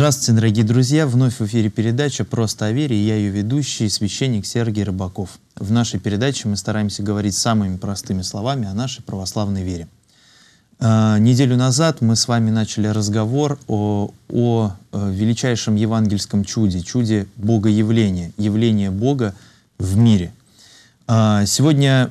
Здравствуйте, дорогие друзья! Вновь в эфире передача «Просто о вере» и я ее ведущий, священник Сергей Рыбаков. В нашей передаче мы стараемся говорить самыми простыми словами о нашей православной вере. Э, неделю назад мы с вами начали разговор о, о э, величайшем евангельском чуде, чуде Бога явления, явления Бога в мире. Э, сегодня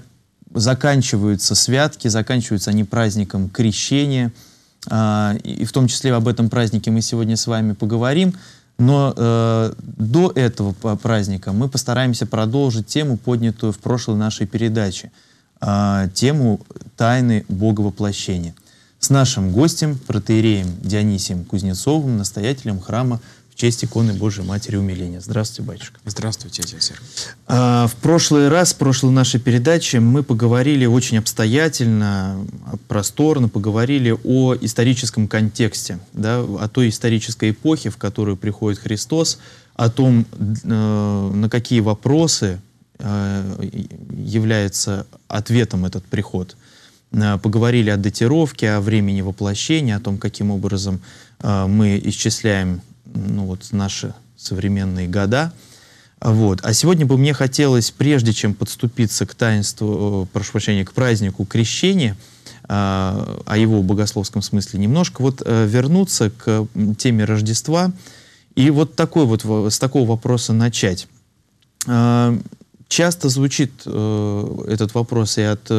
заканчиваются святки, заканчиваются они праздником крещения – а, и в том числе об этом празднике мы сегодня с вами поговорим. Но э, до этого праздника мы постараемся продолжить тему, поднятую в прошлой нашей передаче, э, тему тайны Бога воплощения. С нашим гостем, протеереем Дионисием Кузнецовым, настоятелем храма честь иконы Божией Матери Умиления. Здравствуйте, батюшка. Здравствуйте, дядя А, в прошлый раз, в прошлой нашей передаче мы поговорили очень обстоятельно, просторно, поговорили о историческом контексте, да, о той исторической эпохе, в которую приходит Христос, о том, э, на какие вопросы э, является ответом этот приход э, поговорили о датировке, о времени воплощения, о том, каким образом э, мы исчисляем ну, вот наши современные года. Вот. А сегодня бы мне хотелось, прежде чем подступиться к таинству, э, прошу прощения, к празднику крещения, а, о его богословском смысле немножко, вот э, вернуться к теме Рождества и вот такой вот, с такого вопроса начать. А, часто звучит э, этот вопрос и от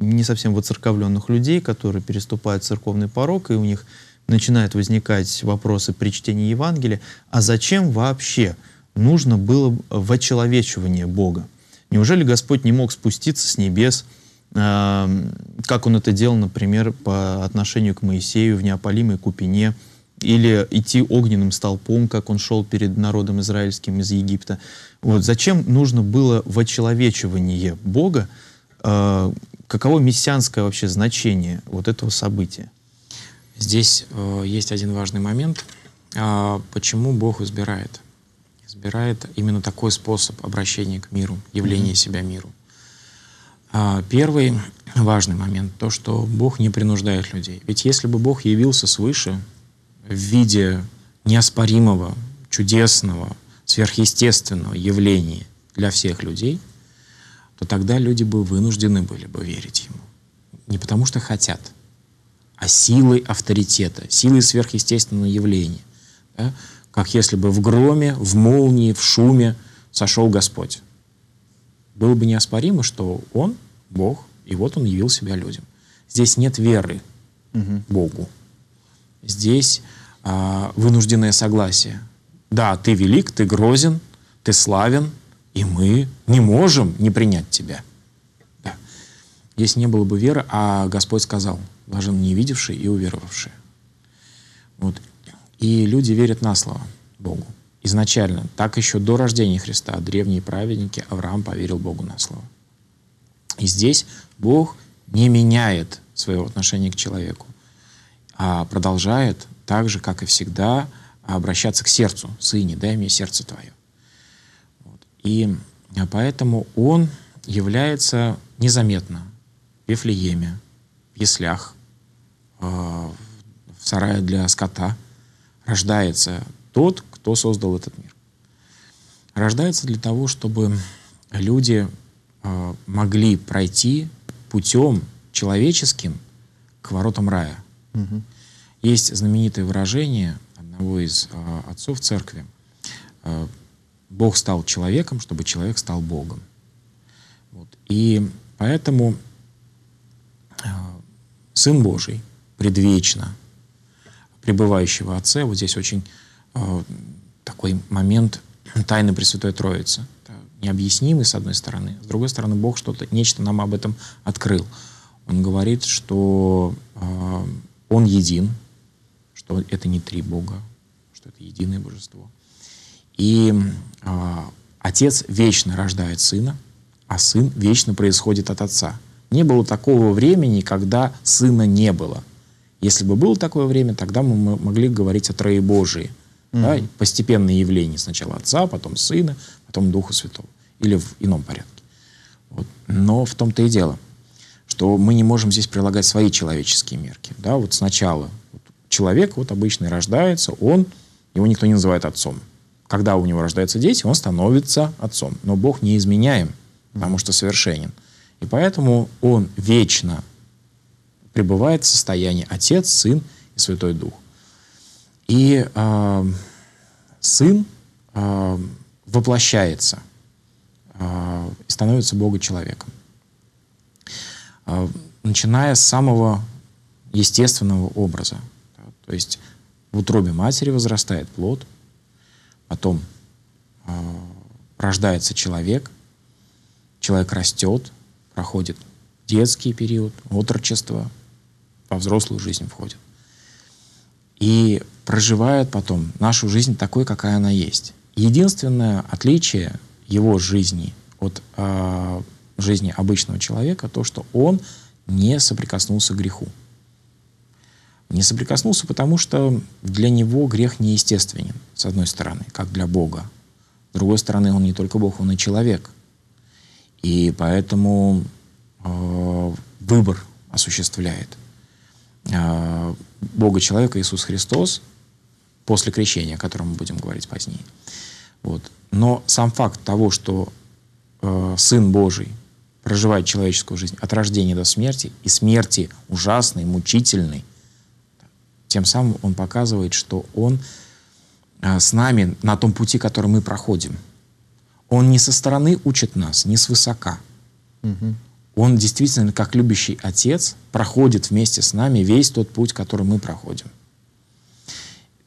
не совсем воцерковленных людей, которые переступают церковный порог, и у них начинают возникать вопросы при чтении Евангелия, а зачем вообще нужно было э, вочеловечивание Бога? Неужели Господь не мог спуститься с небес, эм, как он это делал, например, по отношению к Моисею в неопалимой купине, или идти огненным столпом, как он шел перед народом израильским из Египта. Вот. Зачем нужно было вочеловечивание Бога? Э, каково мессианское вообще значение вот этого события? Здесь э, есть один важный момент. Э, почему Бог избирает? Избирает именно такой способ обращения к миру, явления mm-hmm. себя миру. Э, первый важный момент — то, что Бог не принуждает людей. Ведь если бы Бог явился свыше в виде неоспоримого, чудесного, сверхъестественного явления для всех людей, то тогда люди бы вынуждены были бы верить ему. Не потому что хотят — а силой авторитета, силой сверхъестественного явления. Да? Как если бы в громе, в молнии, в шуме сошел Господь. Было бы неоспоримо, что Он — Бог, и вот Он явил себя людям. Здесь нет веры угу. Богу. Здесь а, вынужденное согласие. Да, ты велик, ты грозен, ты славен, и мы не можем не принять тебя если не было бы веры, а Господь сказал, блажен не видевший и уверовавший. Вот. И люди верят на слово Богу. Изначально, так еще до рождения Христа, древние праведники, Авраам поверил Богу на слово. И здесь Бог не меняет своего отношения к человеку, а продолжает так же, как и всегда, обращаться к сердцу. «Сыне, дай мне сердце твое». Вот. И поэтому он является незаметно Вифлееме, в яслях, э, в сарае для скота рождается тот, кто создал этот мир. Рождается для того, чтобы люди э, могли пройти путем человеческим к воротам рая. Угу. Есть знаменитое выражение одного из э, отцов церкви. Бог стал человеком, чтобы человек стал Богом. Вот. И поэтому Сын Божий, предвечно пребывающего отца. Вот здесь очень э, такой момент тайны Пресвятой Троицы. Это необъяснимый, с одной стороны. С другой стороны, Бог что-то, нечто нам об этом открыл. Он говорит, что э, Он един, что это не три Бога, что это единое Божество. И э, Отец вечно рождает Сына, а Сын вечно происходит от Отца – не было такого времени, когда сына не было. Если бы было такое время, тогда мы могли говорить о Троебожии. Mm-hmm. Да, постепенные явления. Сначала Отца, потом Сына, потом Духа Святого. Или в ином порядке. Вот. Но в том-то и дело, что мы не можем здесь прилагать свои человеческие мерки. Да, вот сначала вот человек вот обычный рождается, он, его никто не называет отцом. Когда у него рождаются дети, он становится отцом. Но Бог не неизменяем, потому что совершенен. И поэтому он вечно пребывает в состоянии Отец, Сын и Святой Дух. И э, Сын э, воплощается э, становится Бога-человеком. Э, начиная с самого естественного образа. Да, то есть в утробе матери возрастает плод, потом э, рождается человек, человек растет, проходит детский период, отрочество, во взрослую жизнь входит. И проживает потом нашу жизнь такой, какая она есть. Единственное отличие его жизни от э, жизни обычного человека то, что он не соприкоснулся к греху. Не соприкоснулся, потому что для него грех неестественен, с одной стороны, как для Бога. С другой стороны, он не только Бог, он и человек. И поэтому э, выбор осуществляет. Э, Бога человека Иисус Христос после крещения, о котором мы будем говорить позднее. Вот. Но сам факт того, что э, Сын Божий проживает человеческую жизнь от рождения до смерти, и смерти ужасной, мучительной, тем самым он показывает, что он э, с нами на том пути, который мы проходим – он не со стороны учит нас, не свысока. Угу. Он действительно, как любящий отец, проходит вместе с нами весь тот путь, который мы проходим.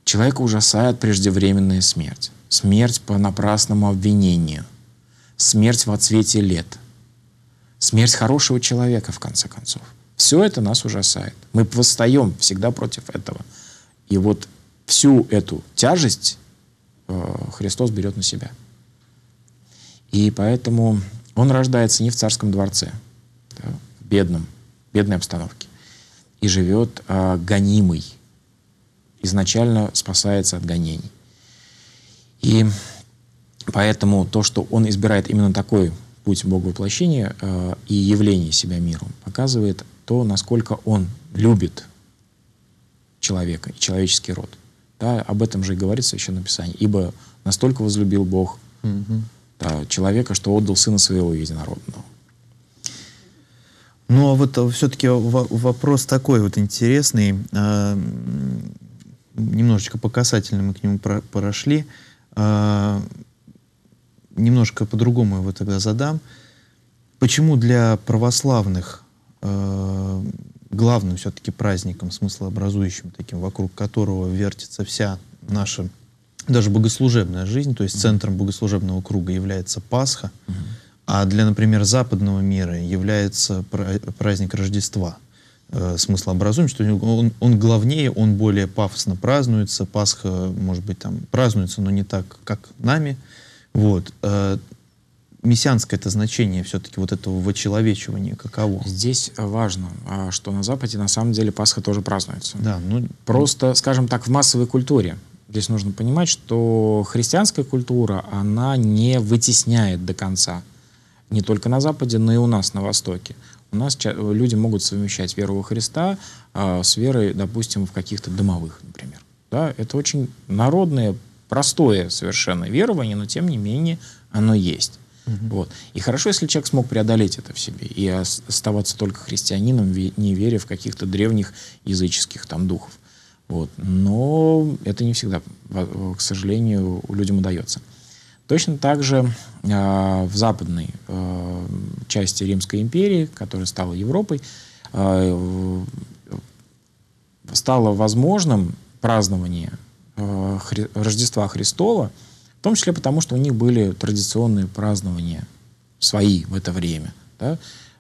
Человека ужасает преждевременная смерть. Смерть по напрасному обвинению. Смерть во цвете лет. Смерть хорошего человека, в конце концов. Все это нас ужасает. Мы восстаем всегда против этого. И вот всю эту тяжесть э, Христос берет на себя. И поэтому он рождается не в царском дворце, да, в бедном, бедной обстановке. И живет а, гонимый. Изначально спасается от гонений. И поэтому то, что он избирает именно такой путь Бога воплощения э, а, и явление себя миру, показывает то, насколько он любит человека и человеческий род. Да, об этом же и говорит Священное Писании. Ибо настолько возлюбил Бог угу. Э, человека, что отдал сына своего единородного. Ну, а вот а, все-таки вопрос такой вот интересный. А, немножечко по касательно мы к нему про прошли. А, немножко по-другому его тогда задам. Почему для православных главным все-таки праздником, смыслообразующим таким, вокруг которого вертится вся наша даже богослужебная жизнь, то есть центром богослужебного круга является Пасха, а для, например, западного мира является праздник Рождества. Э, смыслообразуем, что он, он главнее, он более пафосно празднуется, Пасха, может быть, там празднуется, но не так, как нами. Вот. Э, мессианское это значение все-таки вот этого вочеловечивания каково? Здесь важно, а, что на Западе на самом деле Пасха тоже празднуется. Да, ну... Просто, скажем так, в массовой культуре Здесь нужно понимать, что христианская культура, она не вытесняет до конца. Не только на Западе, но и у нас на Востоке. У нас люди могут совмещать веру во Христа э, с верой, допустим, в каких-то домовых, например. Да? Это очень народное, простое совершенно верование, но тем не менее оно есть. Угу. Вот. И хорошо, если человек смог преодолеть это в себе и оставаться только христианином, не веря в каких-то древних языческих там духов. Вот. Но это не всегда, к сожалению, людям удается. Точно так же э, в западной э, части Римской империи, которая стала Европой, э, стало возможным празднование э, Хри Рождества Христова, в том числе потому, что у них были традиционные празднования свои в это время. Да?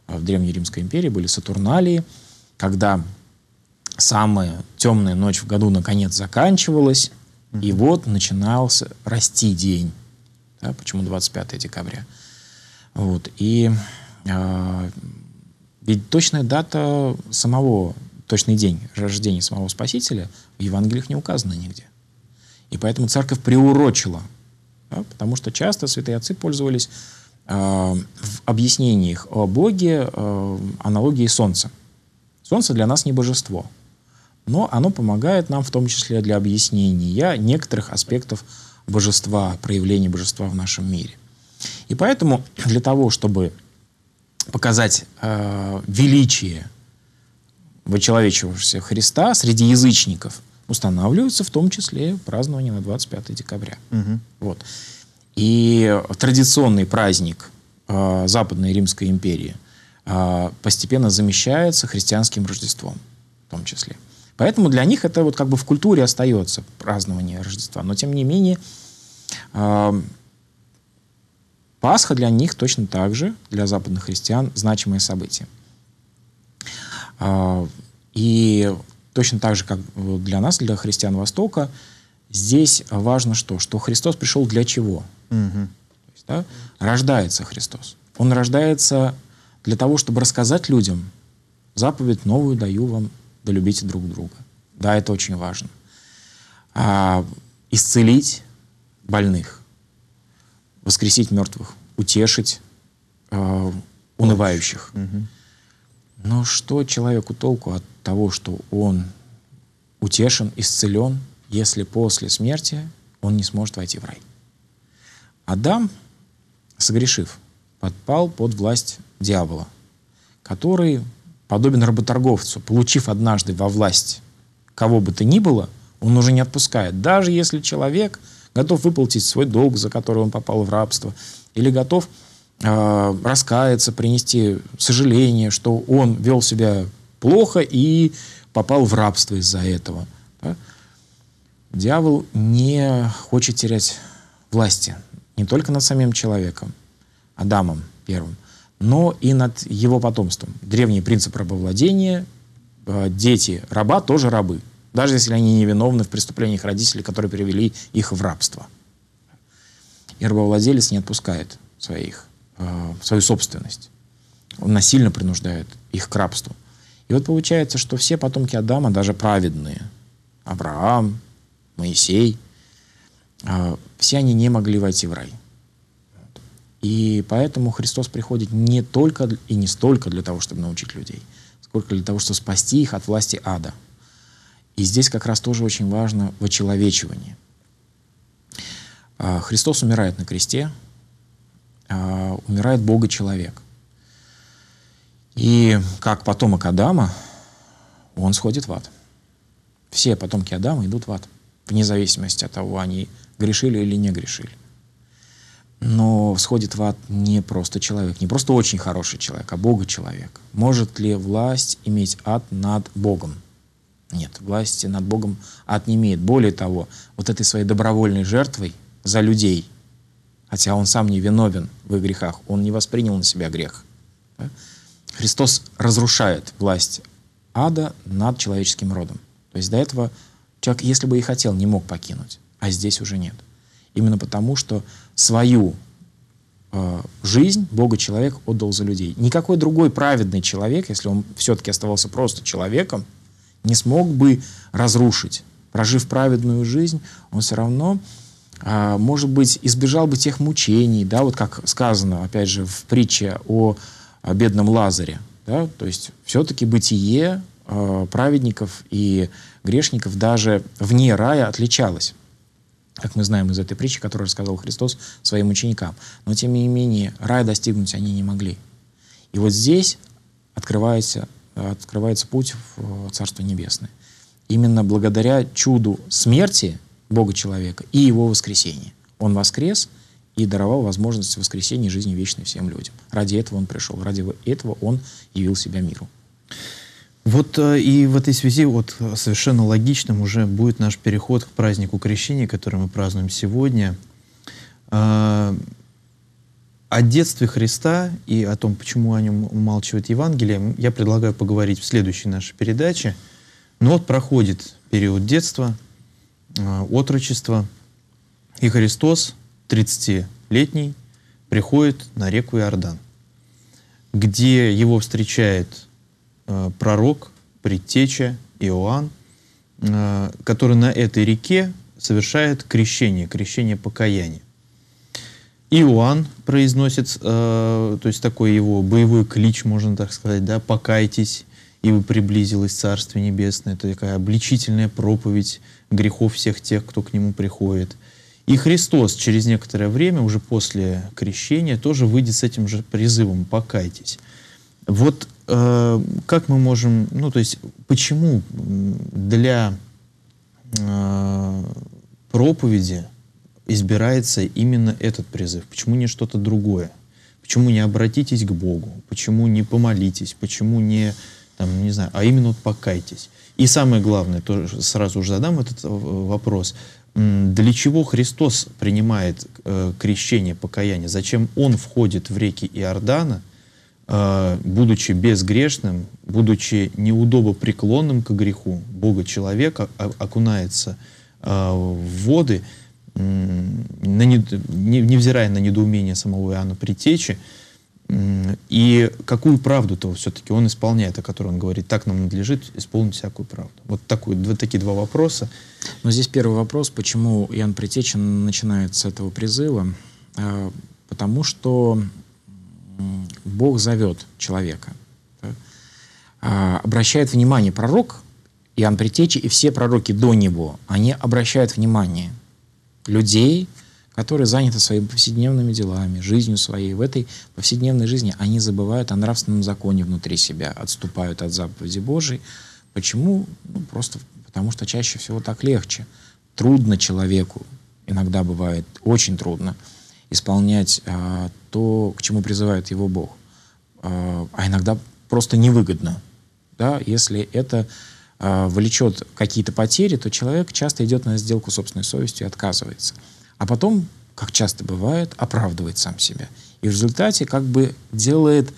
А в Древней Римской империи были Сатурналии, когда самая темная ночь в году наконец заканчивалась, mm-hmm. и вот начинался расти день. Да, почему 25 декабря? Вот, и э, ведь точная дата самого, точный день рождения самого Спасителя в Евангелиях не указана нигде. И поэтому церковь приурочила, да, потому что часто святые отцы пользовались э, в объяснениях о Боге э, аналогией Солнца. Солнце для нас не божество – но оно помогает нам в том числе для объяснения некоторых аспектов божества, проявлений божества в нашем мире. И поэтому для того, чтобы показать э, величие вычеловечившегося Христа среди язычников, устанавливается в том числе празднование на 25 декабря. Угу. Вот. И традиционный праздник э, Западной Римской империи э, постепенно замещается христианским Рождеством в том числе. Поэтому для них это вот как бы в культуре остается празднование Рождества. Но тем не менее, э, Пасха для них точно так же, для западных христиан, значимое событие. Э, и точно так же, как для нас, для христиан Востока, здесь важно что? Что Христос пришел для чего? Угу. То есть, да, рождается Христос. Он рождается для того, чтобы рассказать людям, заповедь новую даю вам, да любите друг друга. Да, это очень важно. А, исцелить больных, воскресить мертвых, утешить э, унывающих. Угу. Но что человеку толку от того, что он утешен, исцелен, если после смерти он не сможет войти в рай? Адам, согрешив, подпал под власть дьявола, который подобен работорговцу. Получив однажды во власть кого бы то ни было, он уже не отпускает. Даже если человек готов выплатить свой долг, за который он попал в рабство, или готов э, раскаяться, принести сожаление, что он вел себя плохо и попал в рабство из-за этого. Да? Дьявол не хочет терять власти не только над самим человеком, Адамом первым, но и над его потомством. Древний принцип рабовладения, э, дети раба тоже рабы, даже если они невиновны в преступлениях родителей, которые привели их в рабство. И рабовладелец не отпускает своих, э, свою собственность. Он насильно принуждает их к рабству. И вот получается, что все потомки Адама, даже праведные, Авраам, Моисей, э, все они не могли войти в рай. И поэтому Христос приходит не только и не столько для того, чтобы научить людей, сколько для того, чтобы спасти их от власти ада. И здесь как раз тоже очень важно вочеловечивание. А, Христос умирает на кресте, а, умирает Бога человек. И как потомок Адама, он сходит в ад. Все потомки Адама идут в ад, вне зависимости от того, они грешили или не грешили. Но сходит в ад не просто человек, не просто очень хороший человек, а Бога человек. Может ли власть иметь ад над Богом? Нет, власти над Богом ад не имеет. Более того, вот этой своей добровольной жертвой за людей, хотя он сам не виновен в их грехах, он не воспринял на себя грех. Да? Христос разрушает власть ада над человеческим родом. То есть до этого человек, если бы и хотел, не мог покинуть, а здесь уже нет. Именно потому, что свою э, жизнь Бога человек отдал за людей. Никакой другой праведный человек, если он все-таки оставался просто человеком, не смог бы разрушить. Прожив праведную жизнь, он все равно, э, может быть, избежал бы тех мучений, да, вот как сказано, опять же, в притче о, бедном Лазаре, да, то есть все-таки бытие э, праведников и грешников даже вне рая отличалось как мы знаем из этой притчи, которую рассказал Христос своим ученикам. Но тем не менее, рай достигнуть они не могли. И вот здесь открывается, открывается путь в э, Царство Небесное. Именно благодаря чуду смерти Бога человека и его воскресения. Он воскрес и даровал возможность воскресения и жизни вечной всем людям. Ради этого он пришел, ради этого он явил себя миру. Вот э, и в этой связи вот э, совершенно логичным уже будет наш переход к празднику Крещения, который мы празднуем сегодня. Э, о детстве Христа и о том, почему о нем умалчивает Евангелие, я предлагаю поговорить в следующей нашей передаче. Но ну вот проходит период детства, отрочества, и Христос, 30-летний, приходит на реку Иордан, где его встречает Э, пророк, предтеча Иоанн, э, который на этой реке совершает крещение, крещение покаяния. Иоанн произносит, э, то есть такой его боевой клич, можно так сказать, да, «покайтесь, ибо приблизилось Царствие Небесное». Это такая обличительная проповедь грехов всех тех, кто к нему приходит. И Христос через некоторое время, уже после крещения, тоже выйдет с этим же призывом «покайтесь». Вот Э, как мы можем, ну то есть почему для э, проповеди избирается именно этот призыв, почему не что-то другое, почему не обратитесь к Богу, почему не помолитесь, почему не, там, не знаю, а именно вот покайтесь. И самое главное, тоже сразу же задам этот э, вопрос, для чего Христос принимает э, крещение, покаяние, зачем Он входит в реки Иордана – а, будучи безгрешным, будучи неудобо неудобопреклонным к греху, Бога человека окунается а, в воды, не, невзирая на недоумение самого Иоанна Притечи, и какую правду-то все-таки он исполняет, о которой он говорит, так нам надлежит исполнить всякую правду. Вот такой, вот такие два вопроса. Но здесь первый вопрос, почему Иоанн Притечин начинает с этого призыва. А, потому что Бог зовет человека. Да? А, обращает внимание пророк, Иоанн Притечи и все пророки до него, они обращают внимание людей, которые заняты своими повседневными делами, жизнью своей. В этой повседневной жизни они забывают о нравственном законе внутри себя, отступают от заповеди Божией. Почему? Ну, просто потому что чаще всего так легче. Трудно человеку, иногда бывает очень трудно, исполнять а, то, к чему призывает его Бог. А, а иногда просто невыгодно. Да? Если это а, влечет какие-то потери, то человек часто идет на сделку собственной совестью и отказывается. А потом, как часто бывает, оправдывает сам себя. И в результате как бы делает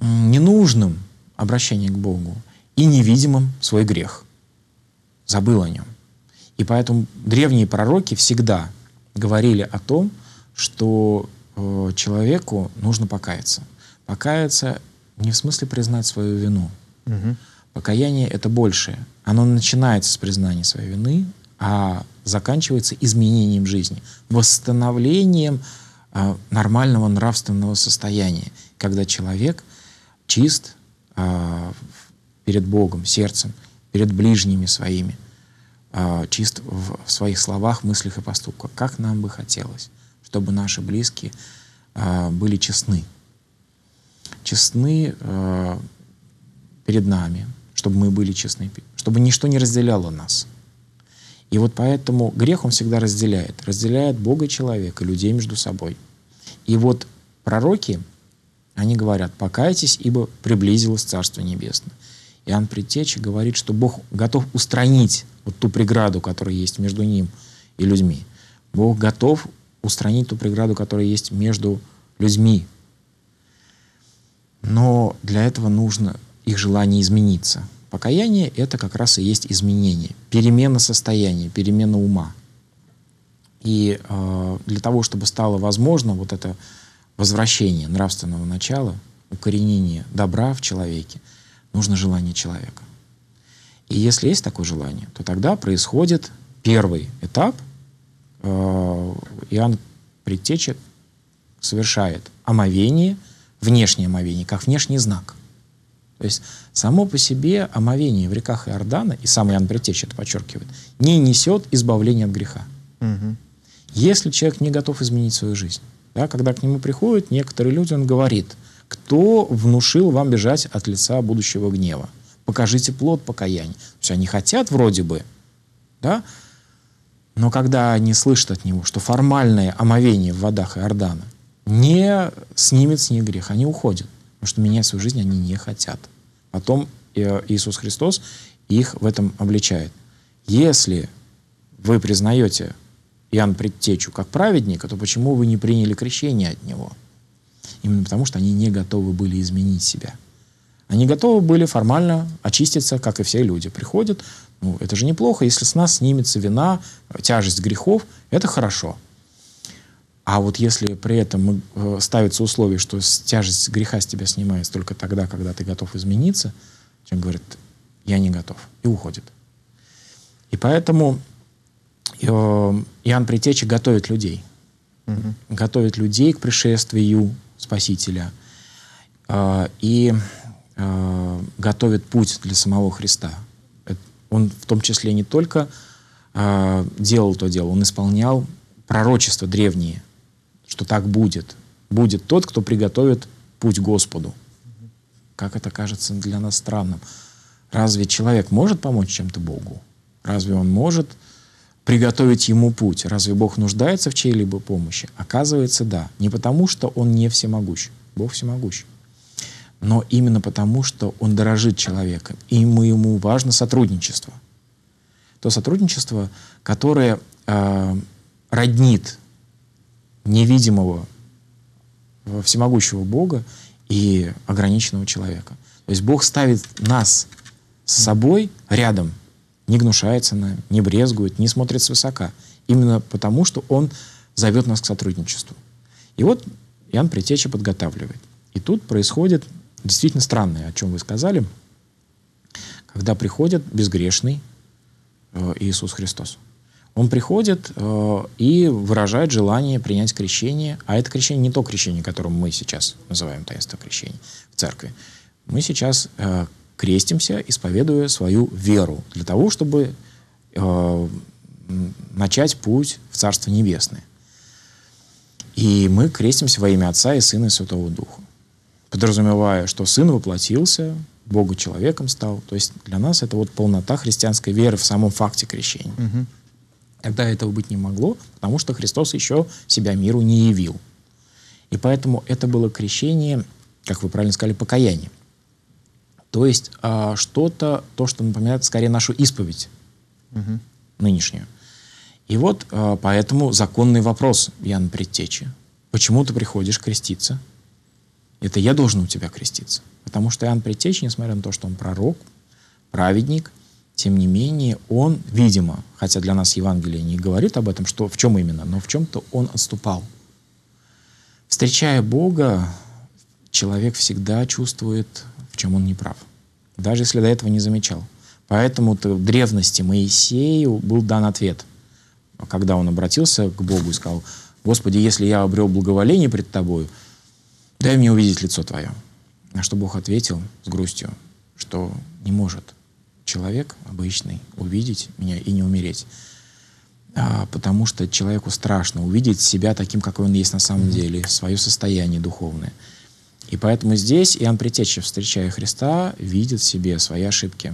ненужным обращение к Богу и невидимым свой грех. Забыл о нем. И поэтому древние пророки всегда говорили о том, что э, человеку нужно покаяться. Покаяться не в смысле признать свою вину. Угу. Покаяние это большее. Оно начинается с признания своей вины, а заканчивается изменением жизни, восстановлением э, нормального нравственного состояния, когда человек чист э, перед Богом, сердцем, перед ближними своими, э, чист в, в своих словах, мыслях и поступках, как нам бы хотелось чтобы наши близкие э, были честны. Честны э, перед нами, чтобы мы были честны, чтобы ничто не разделяло нас. И вот поэтому грех он всегда разделяет. Разделяет Бога и человека, людей между собой. И вот пророки, они говорят, покайтесь, ибо приблизилось Царство Небесное. Иоанн Предтеча говорит, что Бог готов устранить вот ту преграду, которая есть между ним и людьми. Бог готов устранить ту преграду, которая есть между людьми. Но для этого нужно их желание измениться. Покаяние — это как раз и есть изменение, перемена состояния, перемена ума. И э, для того, чтобы стало возможно вот это возвращение нравственного начала, укоренение добра в человеке, нужно желание человека. И если есть такое желание, то тогда происходит первый этап Э, Иоанн Предтеча совершает омовение, внешнее омовение, как внешний знак. То есть само по себе омовение в реках Иордана, и сам Иоанн Предтеча это подчеркивает, не несет избавления от греха. Угу. Если человек не готов изменить свою жизнь, да, когда к нему приходят некоторые люди, он говорит, кто внушил вам бежать от лица будущего гнева? Покажите плод покаяния. То есть они хотят вроде бы, да, но когда они слышат от него, что формальное омовение в водах Иордана не снимет с них грех, они уходят, потому что менять свою жизнь они не хотят. Потом Иисус Христос их в этом обличает. Если вы признаете Иоанн Предтечу как праведника, то почему вы не приняли крещение от него? Именно потому, что они не готовы были изменить себя. Они готовы были формально очиститься, как и все люди. Приходят, ну, это же неплохо, если с нас снимется вина, тяжесть грехов, это хорошо. А вот если при этом э, ставится условие, что тяжесть греха с тебя снимается только тогда, когда ты готов измениться, человек говорит, я не готов, и уходит. И поэтому э, Иоанн Притечи готовит людей. Угу. Готовит людей к пришествию Спасителя. Э, и готовит путь для самого Христа. Он в том числе не только э, делал то дело, он исполнял пророчества древние, что так будет. Будет тот, кто приготовит путь Господу. Как это кажется для нас странным. Разве человек может помочь чем-то Богу? Разве он может приготовить ему путь? Разве Бог нуждается в чьей-либо помощи? Оказывается, да. Не потому, что он не всемогущ. Бог всемогущ но именно потому, что он дорожит человеком, и ему, ему важно сотрудничество. То сотрудничество, которое э, роднит невидимого э, всемогущего Бога и ограниченного человека. То есть Бог ставит нас с собой рядом, не гнушается нами, не брезгует, не смотрит свысока. Именно потому, что Он зовет нас к сотрудничеству. И вот Иоанн Притеча подготавливает. И тут происходит действительно странное, о чем вы сказали, когда приходит безгрешный э, Иисус Христос. Он приходит э, и выражает желание принять крещение, а это крещение не то крещение, которым мы сейчас называем таинство крещения в церкви. Мы сейчас э, крестимся, исповедуя свою веру для того, чтобы э, начать путь в Царство Небесное. И мы крестимся во имя Отца и Сына и Святого Духа подразумевая, что Сын воплотился, Богу человеком стал. То есть для нас это вот полнота христианской веры в самом факте крещения. Угу. Тогда этого быть не могло, потому что Христос еще себя миру не явил. И поэтому это было крещение, как вы правильно сказали, покаяние. То есть а, что-то, то, что напоминает скорее нашу исповедь угу. нынешнюю. И вот а, поэтому законный вопрос Яна Предтечи. Почему ты приходишь креститься? это я должен у тебя креститься. Потому что Иоанн Предтеча, несмотря на то, что он пророк, праведник, тем не менее он, видимо, хотя для нас Евангелие не говорит об этом, что в чем именно, но в чем-то он отступал. Встречая Бога, человек всегда чувствует, в чем он неправ, даже если до этого не замечал. поэтому в древности Моисею был дан ответ, а когда он обратился к Богу и сказал, «Господи, если я обрел благоволение пред Тобою, Дай мне увидеть лицо твое. На что Бог ответил с грустью, что не может человек обычный увидеть меня и не умереть. А, потому что человеку страшно увидеть себя таким, какой он есть на самом деле, свое состояние духовное. И поэтому здесь Иоанн Притечев, встречая Христа, видит в себе свои ошибки.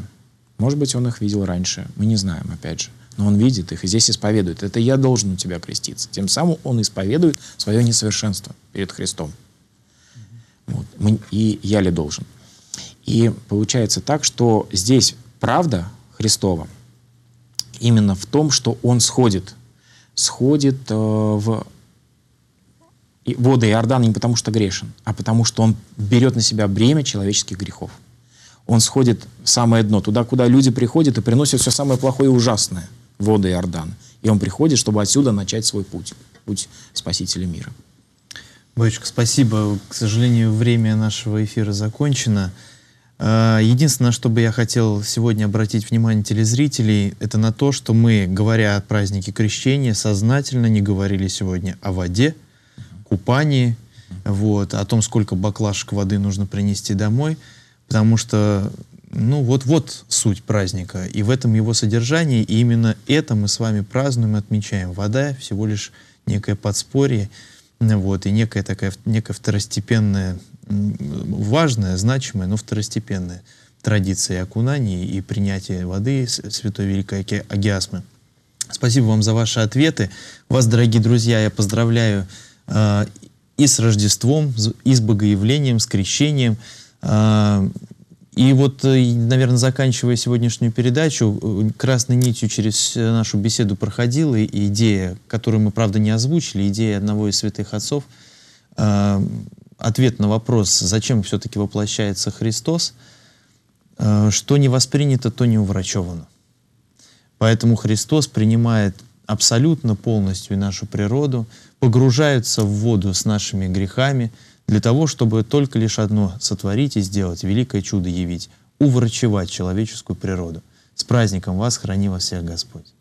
Может быть, он их видел раньше, мы не знаем, опять же. Но он видит их и здесь исповедует. Это я должен у тебя креститься. Тем самым он исповедует свое несовершенство перед Христом. Вот. Мы, и я ли должен? И получается так, что здесь правда Христова именно в том, что Он сходит. Сходит э, в воды Иордана не потому, что грешен, а потому, что Он берет на себя бремя человеческих грехов. Он сходит в самое дно, туда, куда люди приходят и приносят все самое плохое и ужасное, воды Иордана. И Он приходит, чтобы отсюда начать свой путь, путь Спасителя мира. Боечка, спасибо. К сожалению, время нашего эфира закончено. Э, единственное, что бы я хотел сегодня обратить внимание телезрителей, это на то, что мы, говоря о празднике крещения, сознательно не говорили сегодня о воде, купании, вот, о том, сколько баклашек воды нужно принести домой, потому что, ну, вот-вот суть праздника, и в этом его содержании, и именно это мы с вами празднуем и отмечаем. Вода всего лишь некое подспорье, вот, и некая такая, некая второстепенная, важная, значимая, но второстепенная традиция окунаний и принятия воды Святой Великой Агиасмы. Спасибо вам за ваши ответы. Вас, дорогие друзья, я поздравляю э, и с Рождеством, и с Богоявлением, с Крещением. А, и вот, э, наверное, заканчивая сегодняшнюю передачу, э, красной нитью через э, нашу беседу проходила идея, которую мы, правда, не озвучили, идея одного из святых отцов, э, ответ на вопрос, зачем все-таки воплощается Христос, э, что не воспринято, то не уврачевано. Поэтому Христос принимает абсолютно полностью нашу природу, погружается в воду с нашими грехами – для того, чтобы только лишь одно сотворить и сделать, великое чудо явить, уврачевать человеческую природу. С праздником вас храни вас всех Господь!